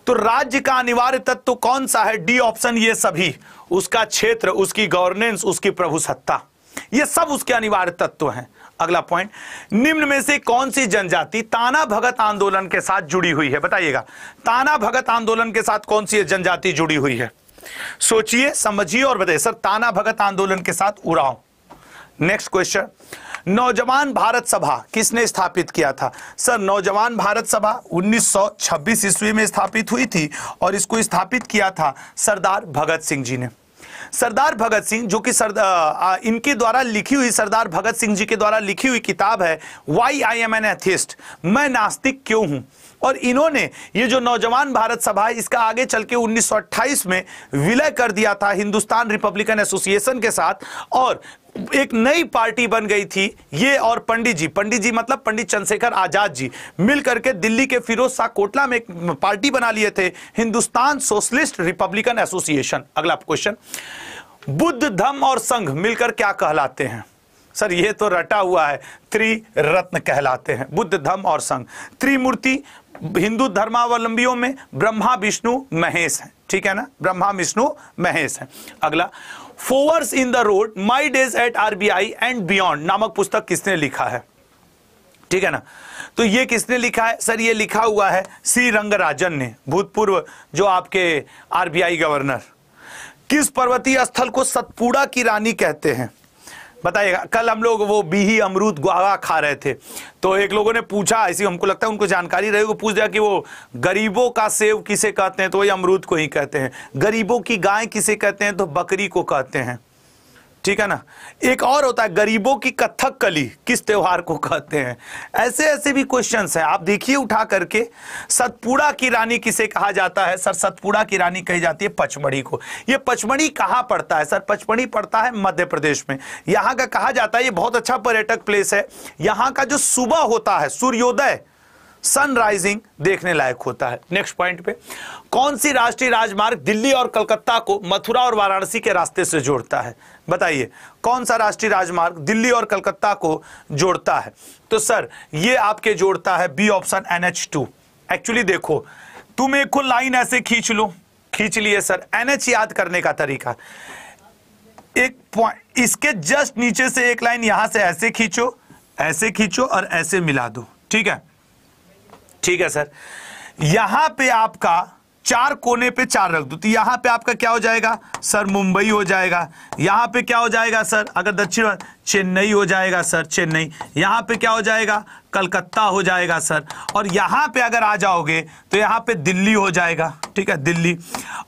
तो राज्य का अनिवार्य तत्व कौन सा है डी ऑप्शन ये सभी उसका क्षेत्र उसकी गवर्नेंस उसकी प्रभुसत्ता ये सब उसके अनिवार्य तत्व हैं अगला पॉइंट निम्न में से कौन सी जनजाति ताना भगत आंदोलन के साथ जुड़ी हुई है बताइएगा ताना भगत आंदोलन के साथ कौन सी जनजाति जुड़ी हुई है सोचिए समझिए और बताइए सर ताना भगत आंदोलन के साथ उड़ाओ नेक्स्ट क्वेश्चन नौजवान भारत सभा किसने स्थापित किया था सर नौजवान भारत सभा 1926 ईस्वी में स्थापित हुई थी और इसको स्थापित किया था सरदार भगत सिंह जी ने सरदार भगत सिंह जो कि सरदार इनके द्वारा लिखी हुई सरदार भगत सिंह जी के द्वारा लिखी हुई किताब है why I am an atheist मैं नास्तिक क्यों हूं और इन्होंने ये जो नौजवान भारत सभा है इसका आगे चल के उन्नीस में विलय कर दिया था हिंदुस्तान रिपब्लिकन एसोसिएशन के साथ और एक नई पार्टी बन गई थी ये और पंडित जी पंडित जी मतलब पंडित चंद्रशेखर आजाद जी मिल करके दिल्ली के फिरोज शाह कोटला में एक पार्टी बना लिए थे हिंदुस्तान सोशलिस्ट रिपब्लिकन एसोसिएशन अगला क्वेश्चन बुद्ध धम और संघ मिलकर क्या कहलाते हैं सर ये तो रटा हुआ है रत्न कहलाते हैं बुद्ध धम्म और संघ त्रिमूर्ति हिंदू धर्मावलंबियों में ब्रह्मा विष्णु महेश है ठीक है ना ब्रह्मा विष्णु महेश है अगला forks in the road my days at RBI and beyond नामक पुस्तक किसने लिखा है ठीक है ना तो ये किसने लिखा है सर ये लिखा हुआ है श्री रंगराजन ने भूतपूर्व जो आपके आरबीआई गवर्नर किस पर्वतीय स्थल को सतपुड़ा की रानी कहते हैं बताइएगा कल हम लोग वो बीही अमरूद गुआवा खा रहे थे तो एक लोगों ने पूछा ऐसी हमको लगता है उनको जानकारी रही वो पूछ दिया कि वो गरीबों का सेव किसे कहते हैं तो वही अमरूद को ही कहते हैं गरीबों की गाय किसे कहते हैं तो बकरी को कहते हैं ठीक है ना एक और होता है गरीबों की कथक कली किस त्योहार को कहते हैं ऐसे ऐसे भी क्वेश्चंस हैं आप देखिए उठा करके सतपुड़ा की रानी किसे कहा जाता है सर सतपुड़ा की रानी कही जाती है पचमढ़ी को ये पचमढ़ी कहाँ पड़ता है सर पचमढ़ी पड़ता है मध्य प्रदेश में यहाँ का कहा जाता है ये बहुत अच्छा पर्यटक प्लेस है यहाँ का जो सुबह होता है सूर्योदय सनराइजिंग देखने लायक होता है नेक्स्ट पॉइंट पे कौन सी राष्ट्रीय राजमार्ग दिल्ली और कलकत्ता को मथुरा और वाराणसी के रास्ते से जोड़ता है बताइए कौन सा राष्ट्रीय राजमार्ग दिल्ली और कलकत्ता को जोड़ता है तो सर ये आपके जोड़ता है B option N H two actually देखो तुम एक लाइन ऐसे खींच लो खींच लिए सर एनएच याद करने का तरीका एक पॉइंट इसके जस्ट नीचे से एक लाइन यहां से ऐसे खींचो ऐसे खींचो और ऐसे मिला दो ठीक है ठीक है सर यहां पे आपका चार कोने पे चार रख दो तो यहाँ पे आपका क्या हो जाएगा सर मुंबई हो जाएगा यहाँ पे क्या हो जाएगा सर अगर दक्षिण चेन्नई हो जाएगा सर चेन्नई यहाँ पे क्या हो जाएगा कलकत्ता हो जाएगा सर और यहाँ पे अगर आ जाओगे तो यहाँ पे दिल्ली हो जाएगा ठीक है दिल्ली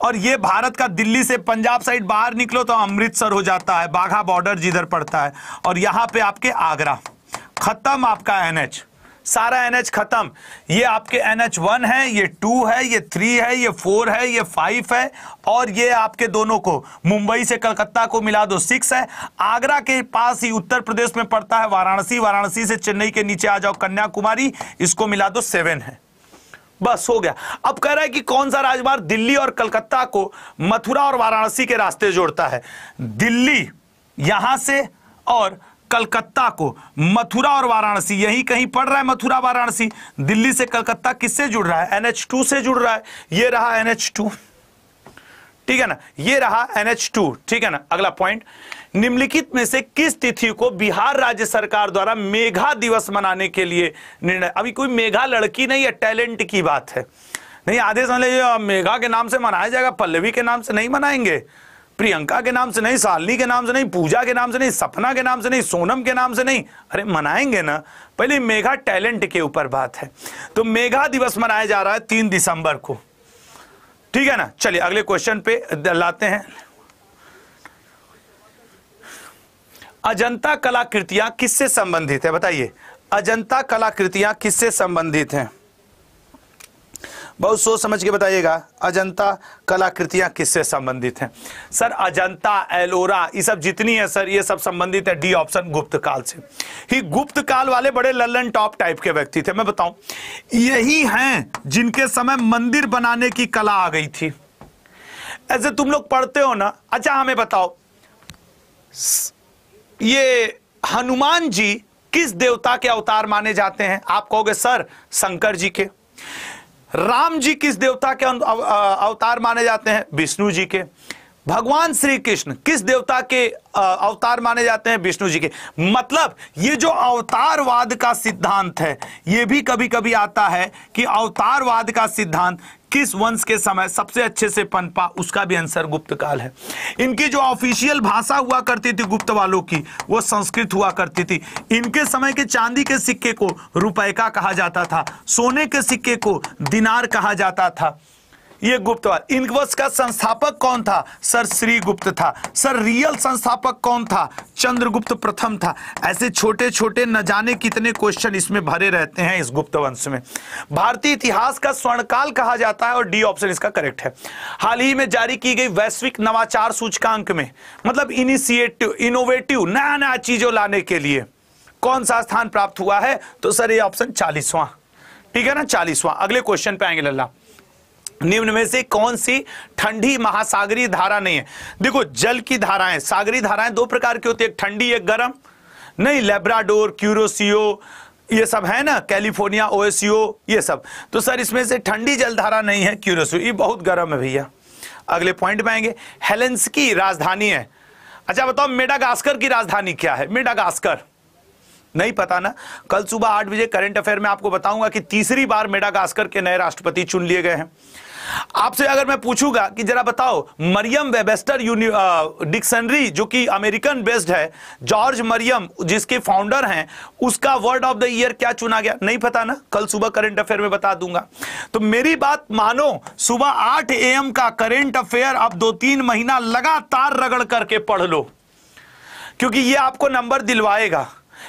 और ये भारत का दिल्ली से पंजाब साइड बाहर निकलो तो अमृतसर हो जाता है बाघा बॉर्डर जिधर पड़ता है और यहाँ पे आपके आगरा खत्म आपका एनएच सारा एनएच खत्म ये आपके एनएच वन है ये टू है ये थ्री है ये फोर है ये फाइव है और ये आपके दोनों को मुंबई से कलकत्ता को मिला दो सिक्स है आगरा के पास ही उत्तर प्रदेश में पड़ता है वाराणसी वाराणसी से चेन्नई के नीचे आ जाओ कन्याकुमारी इसको मिला दो सेवन है बस हो गया अब कह रहा है कि कौन सा राजमार्ग दिल्ली और कलकत्ता को मथुरा और वाराणसी के रास्ते जोड़ता है दिल्ली यहां से और कलकत्ता को मथुरा और वाराणसी यही कहीं पड़ रहा है मथुरा वाराणसी दिल्ली से कलकत्ता किससे जुड़ रहा है एनएच टू से जुड़ रहा है ये रहा एनएच टू ठीक है ना ये रहा एनएच टू ठीक है ना अगला पॉइंट निम्नलिखित में से किस तिथि को बिहार राज्य सरकार द्वारा मेघा दिवस मनाने के लिए निर्णय अभी कोई मेघा लड़की नहीं है टैलेंट की बात है नहीं आधे समझ लीजिए मेघा के नाम से मनाया जाएगा पल्लवी के नाम से नहीं मनाएंगे प्रियंका के नाम से नहीं सालनी के नाम से नहीं पूजा के नाम से नहीं सपना के नाम से नहीं सोनम के नाम से नहीं अरे मनाएंगे ना पहले मेघा टैलेंट के ऊपर बात है तो मेघा दिवस मनाया जा रहा है तीन दिसंबर को ठीक है ना चलिए अगले क्वेश्चन पे लाते हैं अजंता कलाकृतियां किससे संबंधित है बताइए अजंता कलाकृतियां किससे संबंधित हैं बहुत सोच समझ के बताइएगा अजंता कलाकृतियां किससे संबंधित हैं सर अजंता एलोरा ये सब जितनी है सर ये सब संबंधित है डी ऑप्शन गुप्त काल से ही गुप्त काल वाले बड़े लल्लन टॉप टाइप के व्यक्ति थे मैं बताऊं यही हैं जिनके समय मंदिर बनाने की कला आ गई थी ऐसे तुम लोग पढ़ते हो ना अच्छा हमें बताओ ये हनुमान जी किस देवता के अवतार माने जाते हैं आप कहोगे सर शंकर जी के राम जी किस देवता के अवतार माने जाते हैं विष्णु जी के भगवान श्री कृष्ण किस देवता के अवतार माने जाते हैं विष्णु जी के मतलब ये जो अवतारवाद का सिद्धांत है ये भी कभी कभी आता है कि अवतारवाद का सिद्धांत किस वंश के समय सबसे अच्छे से पनपा उसका भी आंसर गुप्त काल है इनकी जो ऑफिशियल भाषा हुआ करती थी गुप्त वालों की वो संस्कृत हुआ करती थी इनके समय के चांदी के सिक्के को रुपए का कहा जाता था सोने के सिक्के को दिनार कहा जाता था ये गुप्तवाद इनवस का संस्थापक कौन था सर श्री गुप्त था सर रियल संस्थापक कौन था चंद्रगुप्त प्रथम था ऐसे छोटे छोटे न जाने कितने क्वेश्चन इसमें भरे रहते हैं इस गुप्त वंश में भारतीय इतिहास का स्वर्णकाल कहा जाता है और डी ऑप्शन इसका करेक्ट है हाल ही में जारी की गई वैश्विक नवाचार सूचकांक में मतलब इनिशिएटिव इनोवेटिव नया नया चीजों लाने के लिए कौन सा स्थान प्राप्त हुआ है तो सर ये ऑप्शन चालीसवां ठीक है ना चालीसवां अगले क्वेश्चन पे आएंगे लल्ला निम्न में से कौन सी ठंडी महासागरीय धारा नहीं है देखो जल की धाराएं सागरी धाराएं दो प्रकार की होती है एक ठंडी एक गर्म नहीं लेब्राडोर क्यूरोसियो ये सब है ना कैलिफोर्निया ओएसियो ये सब तो सर इसमें से ठंडी जलधारा नहीं है क्यूरोसियो ये बहुत गर्म है भैया अगले पॉइंट में आएंगे हेलेंस की राजधानी है अच्छा बताओ मेडागास्कर की राजधानी क्या है मेडागास्कर नहीं पता ना कल सुबह आठ बजे करंट अफेयर में आपको बताऊंगा कि तीसरी बार मेडागास्कर के नए राष्ट्रपति चुन लिए गए हैं आपसे अगर मैं पूछूंगा कि जरा बताओ मरियम वेबेस्टर डिक्शनरी जो कि अमेरिकन बेस्ड है जॉर्ज मरियम जिसके फाउंडर हैं उसका वर्ड ऑफ द ईयर क्या चुना गया नहीं पता ना कल सुबह करंट अफेयर में बता दूंगा तो मेरी बात मानो सुबह आठ ए का करंट अफेयर अब दो तीन महीना लगातार रगड़ करके पढ़ लो क्योंकि ये आपको नंबर दिलवाएगा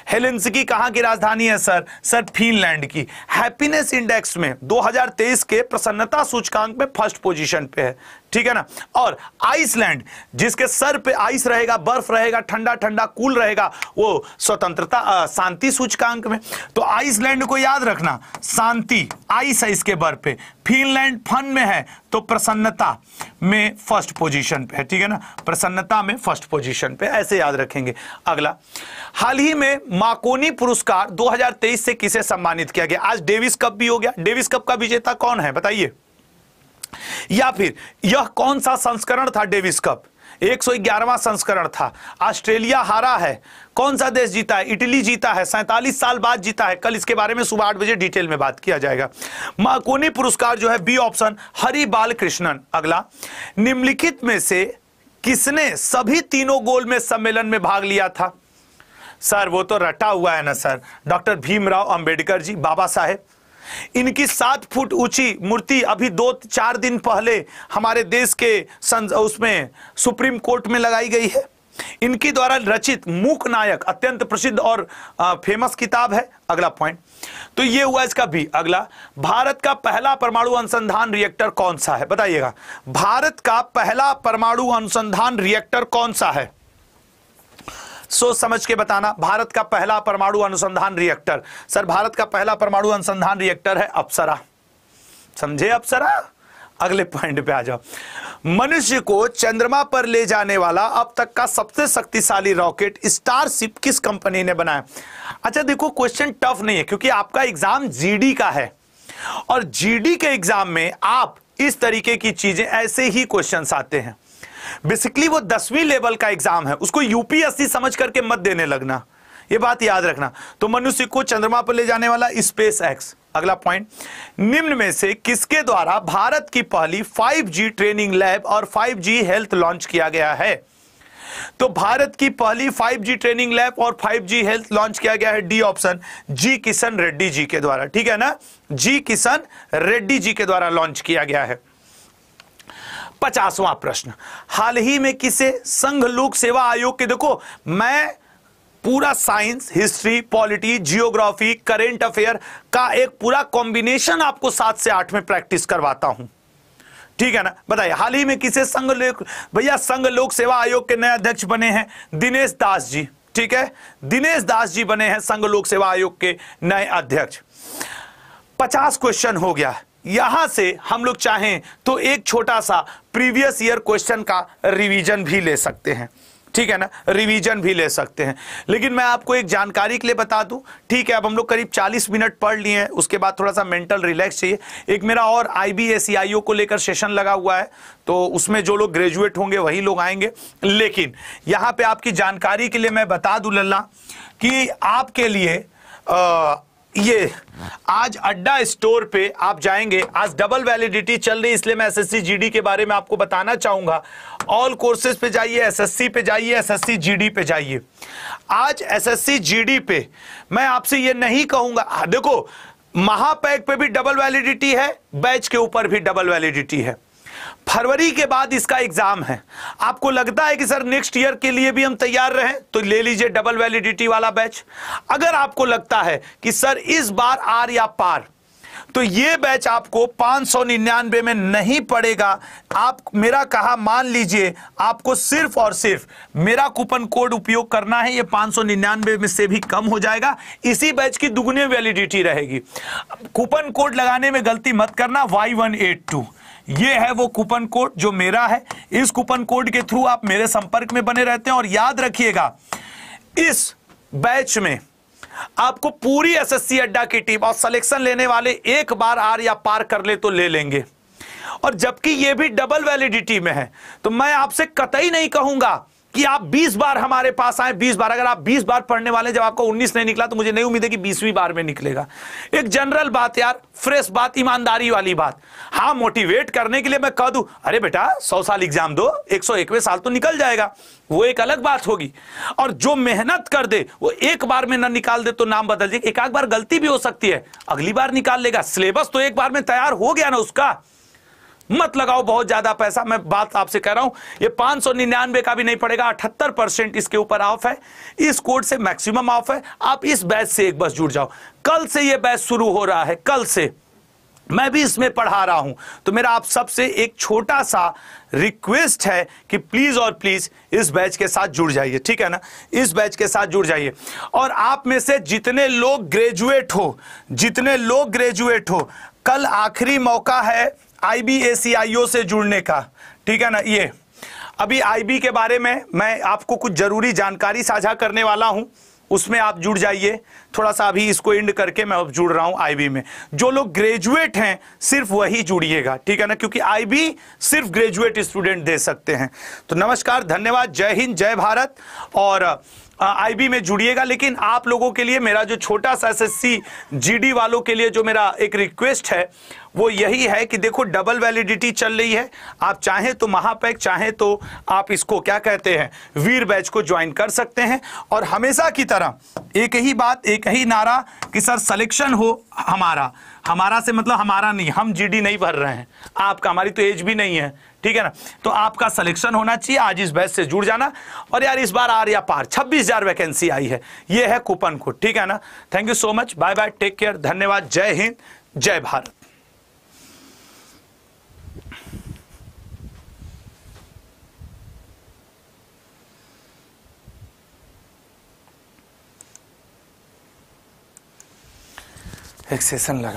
हेलेंसिकी कहां की राजधानी है सर सर फिनलैंड की हैप्पीनेस इंडेक्स में 2023 के प्रसन्नता सूचकांक में फर्स्ट पोजीशन पे है ठीक है ना और आइसलैंड जिसके सर पे आइस रहेगा बर्फ रहेगा ठंडा ठंडा कूल रहेगा वो स्वतंत्रता शांति सूचकांक में तो आइसलैंड को याद रखना शांति आइस है इसके बर्फ पे फिनलैंड फन में है तो प्रसन्नता में फर्स्ट पोजीशन पे है ठीक है ना प्रसन्नता में फर्स्ट पोजीशन पे ऐसे याद रखेंगे अगला हाल ही में माकोनी पुरस्कार 2023 से किसे सम्मानित किया गया आज डेविस कप भी हो गया डेविस कप का विजेता कौन है बताइए या फिर यह कौन सा संस्करण था डेविस कप 111वां संस्करण था ऑस्ट्रेलिया हारा है कौन सा देश जीता है इटली जीता है सैंतालीस साल बाद जीता है कल इसके बारे में सुबह आठ बजे डिटेल में बात किया जाएगा माकोनी पुरस्कार जो है बी ऑप्शन हरि बाल कृष्णन अगला निम्नलिखित में से किसने सभी तीनों गोल में सम्मेलन में भाग लिया था सर वो तो रटा हुआ है ना सर डॉक्टर भीमराव अंबेडकर जी बाबा साहेब इनकी सात फुट ऊंची मूर्ति अभी दो चार दिन पहले हमारे देश के उसमें सुप्रीम कोर्ट में लगाई गई है इनकी द्वारा रचित मूक नायक अत्यंत प्रसिद्ध और फेमस किताब है अगला पॉइंट तो ये हुआ इसका भी अगला भारत का पहला परमाणु अनुसंधान रिएक्टर कौन सा है बताइएगा भारत का पहला परमाणु अनुसंधान रिएक्टर कौन सा है सोच समझ के बताना भारत का पहला परमाणु अनुसंधान रिएक्टर सर भारत का पहला परमाणु अनुसंधान रिएक्टर है अप्सरा समझे अप्सरा अगले पॉइंट पे आ जाओ मनुष्य को चंद्रमा पर ले जाने वाला अब तक का सबसे शक्तिशाली रॉकेट स्टारशिप किस कंपनी ने बनाया अच्छा देखो क्वेश्चन टफ नहीं है क्योंकि आपका एग्जाम जीडी का है और जीडी के एग्जाम में आप इस तरीके की चीजें ऐसे ही क्वेश्चन आते हैं बेसिकली वो दसवीं लेवल का एग्जाम है उसको यूपीएससी समझ करके मत देने लगना ये बात याद रखना तो मनुष्य को चंद्रमा पर ले जाने वाला स्पेस एक्स अगला पॉइंट निम्न में से किसके द्वारा भारत की पहली 5G ट्रेनिंग लैब और 5G हेल्थ लॉन्च किया गया है तो भारत की पहली 5G ट्रेनिंग लैब और 5G हेल्थ लॉन्च किया गया है D option G Kishan Reddy ji के द्वारा ठीक है ना जी किशन रेड्डी जी के द्वारा लॉन्च किया गया है पचासवां प्रश्न हाल ही में किसे संघ लोक सेवा आयोग के देखो मैं पूरा science history polity geography current affair का एक पूरा कॉम्बिनेशन आपको सात से आठ में प्रैक्टिस करवाता हूं ठीक है ना बताइए हाल ही में किसे संघ लोक भैया संघ लोक सेवा आयोग के नए अध्यक्ष बने हैं दिनेश दास जी ठीक है दिनेश दास जी बने हैं संघ लोक सेवा आयोग के नए अध्यक्ष पचास क्वेश्चन हो गया यहां से हम लोग चाहें तो एक छोटा सा प्रीवियस ईयर क्वेश्चन का रिवीजन भी ले सकते हैं ठीक है ना रिवीजन भी ले सकते हैं लेकिन मैं आपको एक जानकारी के लिए बता दूं ठीक है अब हम लोग करीब 40 मिनट पढ़ लिए हैं उसके बाद थोड़ा सा मेंटल रिलैक्स चाहिए एक मेरा और आई बी एस आईबीएसईआईओ को लेकर सेशन लगा हुआ है तो उसमें जो लोग ग्रेजुएट होंगे वही लोग आएंगे लेकिन यहां पे आपकी जानकारी के लिए मैं बता दू लल्ला कि आपके लिए आ, ये आज अड्डा स्टोर पे आप जाएंगे आज डबल वैलिडिटी चल रही इसलिए मैं एसएससी जीडी के बारे में आपको बताना चाहूंगा ऑल कोर्सेज पे जाइए एसएससी पे जाइए एसएससी जीडी पे जाइए आज एसएससी जीडी पे मैं आपसे ये नहीं कहूंगा हाँ, देखो महापैक पे भी डबल वैलिडिटी है बैच के ऊपर भी डबल वैलिडिटी है फरवरी के बाद इसका एग्जाम है आपको लगता है कि सर नेक्स्ट ईयर के लिए भी हम तैयार रहें तो ले लीजिए डबल वैलिडिटी वाला बैच अगर आपको लगता है कि सर इस बार आर या पार तो ये बैच आपको पांच सौ निन्यानवे में नहीं पड़ेगा आप मेरा कहा मान लीजिए आपको सिर्फ और सिर्फ मेरा कूपन कोड उपयोग करना है ये पांच सौ में से भी कम हो जाएगा इसी बैच की दुगुनी वैलिडिटी रहेगी कूपन कोड लगाने में गलती मत करना वाई वन एट टू ये है वो कूपन कोड जो मेरा है इस कूपन कोड के थ्रू आप मेरे संपर्क में बने रहते हैं और याद रखिएगा इस बैच में आपको पूरी एसएससी अड्डा की टीम और सिलेक्शन लेने वाले एक बार आर या पार कर ले तो ले लेंगे और जबकि यह भी डबल वैलिडिटी में है तो मैं आपसे कतई नहीं कहूंगा कि आप 20 बार हमारे पास आए 20 बार अगर आप 20 बार पढ़ने वाले जब आपको 19 नहीं निकला तो मुझे नहीं उम्मीद है कि 20वीं बार में निकलेगा एक जनरल बात यार फ्रेश बात ईमानदारी वाली बात हाँ मोटिवेट करने के लिए मैं कह दू अरे बेटा 100 साल एग्जाम दो एकवे साल तो निकल जाएगा वो एक अलग बात होगी और जो मेहनत कर दे वो एक बार में ना निकाल दे तो नाम बदल जाए एक आध बार गलती भी हो सकती है अगली बार निकाल लेगा सिलेबस तो एक बार में तैयार हो गया ना उसका मत लगाओ बहुत ज्यादा पैसा मैं बात आपसे कह रहा हूं ये पांच सौ निन्यानवे का भी नहीं पड़ेगा अठहत्तर परसेंट इसके ऊपर ऑफ है इस कोड से मैक्सिमम ऑफ है आप इस बैच से एक बस जुड़ जाओ कल से ये बैच शुरू हो रहा है कल से मैं भी इसमें पढ़ा रहा हूं तो मेरा आप सबसे एक छोटा सा रिक्वेस्ट है कि प्लीज और प्लीज इस बैच के साथ जुड़ जाइए ठीक है ना इस बैच के साथ जुड़ जाइए और आप में से जितने लोग ग्रेजुएट हो जितने लोग ग्रेजुएट हो कल आखिरी मौका है आईबीएसीआईओ से जुड़ने का ठीक है ना ये अभी आईबी के बारे में मैं आपको कुछ ज़रूरी जानकारी साझा करने वाला हूं उसमें आप जुड़ जाइए थोड़ा सा अभी इसको एंड करके मैं अब जुड़ रहा हूं आईबी में जो लोग ग्रेजुएट हैं सिर्फ वही जुड़िएगा ठीक है ना क्योंकि आईबी सिर्फ ग्रेजुएट स्टूडेंट दे सकते हैं तो नमस्कार धन्यवाद जय हिंद जय भारत और आईबी में जुड़िएगा लेकिन आप लोगों के लिए मेरा जो छोटा सा एसएससी जीडी वालों के लिए जो मेरा एक रिक्वेस्ट है वो यही है कि देखो डबल वैलिडिटी चल रही है आप चाहें तो महापैक चाहें तो आप इसको क्या कहते हैं वीर बैच को ज्वाइन कर सकते हैं और हमेशा की तरह एक ही बात एक ही नारा कि सर सलेक्शन हो हमारा हमारा से मतलब हमारा नहीं हम जीडी नहीं भर रहे हैं आपका हमारी तो एज भी नहीं है ठीक है ना तो आपका सिलेक्शन होना चाहिए आज इस बैच से जुड़ जाना और यार इस बार आर या पार छब्बीस हजार वैकेंसी आई है ये है कूपन को ठीक है ना thank you so much bye bye take care धन्यवाद जय हिंद जय भारत एक सेशन लगा